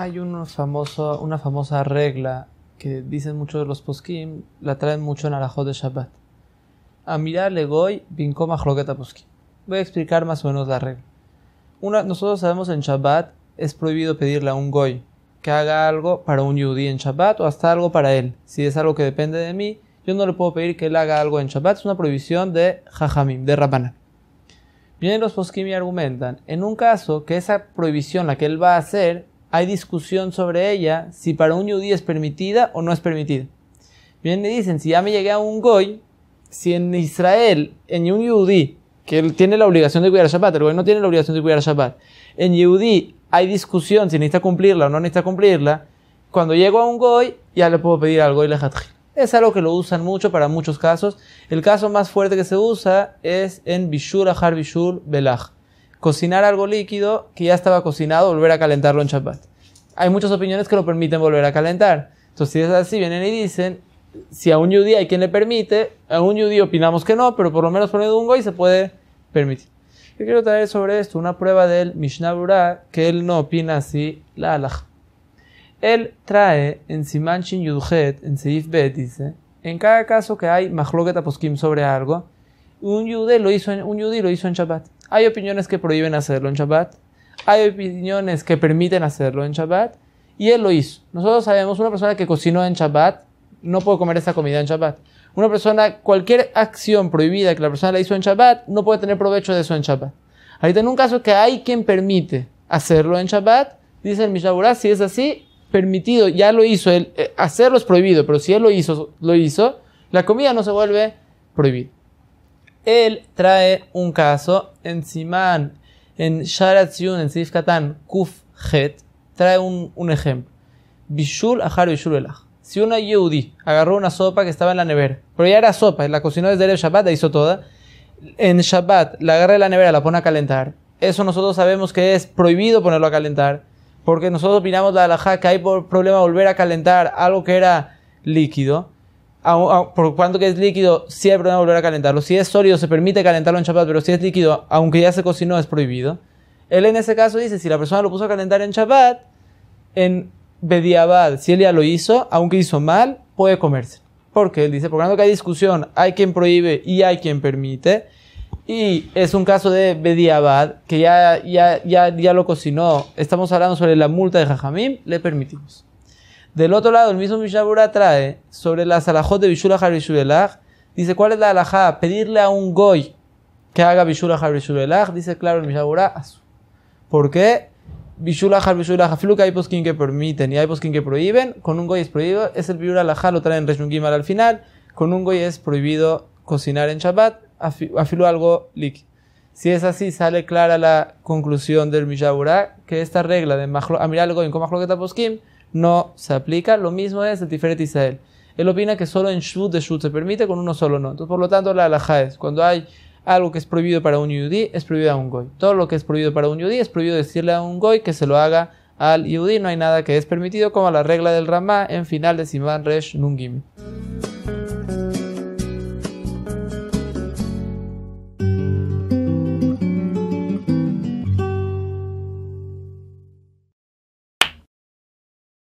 hay una famosa regla que dicen muchos de los poskim, la traen mucho en Arajot de Shabbat. A mirar le goy vincoma jloqueta poskim. Voy a explicar más o menos la regla. Una, nosotros sabemos en Shabbat es prohibido pedirle a un goy que haga algo para un yudí en Shabbat o hasta algo para él. Si es algo que depende de mí, yo no le puedo pedir que él haga algo en Shabbat. Es una prohibición de Jajamim, de rabana... Vienen los poskim y argumentan, en un caso que esa prohibición la que él va a hacer hay discusión sobre ella, si para un yudí es permitida o no es permitida. Bien, me dicen, si ya me llegué a un goy, si en Israel, en un yudí, que él tiene la obligación de cuidar el Shabbat, el goy no tiene la obligación de cuidar el Shabbat, en yudí hay discusión si necesita cumplirla o no necesita cumplirla, cuando llego a un goy, ya le puedo pedir al goy lejatjil. Es algo que lo usan mucho para muchos casos. El caso más fuerte que se usa es en Bishur Ahar Bishur Belach cocinar algo líquido que ya estaba cocinado, volver a calentarlo en Shabbat. Hay muchas opiniones que lo permiten volver a calentar. Entonces, si es así, vienen y dicen, si a un yudí hay quien le permite, a un yudí opinamos que no, pero por lo menos Por un y se puede permitir. Yo quiero traer sobre esto una prueba del Mishnah Burah, que él no opina así la halaj. Él trae en Simanchin Shin en Seif Bet, dice, en cada caso que hay mahloket aposkim sobre algo, un yudí lo hizo en, un yudí lo hizo en Shabbat. Hay opiniones que prohíben hacerlo en Shabbat. Hay opiniones que permiten hacerlo en Shabbat. Y él lo hizo. Nosotros sabemos, una persona que cocinó en Shabbat no puede comer esa comida en Shabbat. Una persona, cualquier acción prohibida que la persona la hizo en Shabbat, no puede tener provecho de eso en Shabbat. Ahorita en un caso que hay quien permite hacerlo en Shabbat, dice el Mishaburá, si es así, permitido, ya lo hizo, él, eh, hacerlo es prohibido, pero si él lo hizo, lo hizo, la comida no se vuelve prohibida él trae un caso en Simán, en Sharat en Sifkatán, Kuf Het, trae un, un ejemplo. Bishul Ahar Bishul Elach. Si una Yehudi agarró una sopa que estaba en la nevera, pero ya era sopa, la cocinó desde el Shabbat, la hizo toda, en Shabbat la agarra de la nevera, la pone a calentar. Eso nosotros sabemos que es prohibido ponerlo a calentar, porque nosotros opinamos la halajá que hay por problema volver a calentar algo que era líquido por cuanto que es líquido, sí hay problema volver a calentarlo. Si es sólido, se permite calentarlo en Shabbat, pero si es líquido, aunque ya se cocinó, es prohibido. Él en ese caso dice, si la persona lo puso a calentar en chapat, en Bediabad, si él ya lo hizo, aunque hizo mal, puede comerse. Porque él dice, por cuanto que hay discusión, hay quien prohíbe y hay quien permite. Y es un caso de Bediabad, que ya, ya, ya, ya lo cocinó. Estamos hablando sobre la multa de Jajamim, le permitimos. Del otro lado, el mismo Mishabura trae sobre las alajot de Bishula Elah Dice, ¿cuál es la alajá? Pedirle a un goy que haga Bishula Elah Dice, claro, el Mishabura. ¿Por qué? Bishula Harbishula que hay posquín que permiten y hay posquín que prohíben. Con un goy es prohibido. Es el Bishul Alajá, lo traen Reshun Gimal al final. Con un goy es prohibido cocinar en Shabbat. afilo algo líquido. Si es así, sale clara la conclusión del Mishabura que esta regla de Amiral algo en está Poskim no se aplica. Lo mismo es el Tiferet Israel. Él opina que solo en Shvut de Shud se permite, con uno solo no. por lo tanto, la halajá es cuando hay algo que es prohibido para un yudí, es prohibido a un goy. Todo lo que es prohibido para un yudí es prohibido decirle a un goy que se lo haga al yudí. No hay nada que es permitido, como la regla del Ramá en final de Simán Resh Nungim.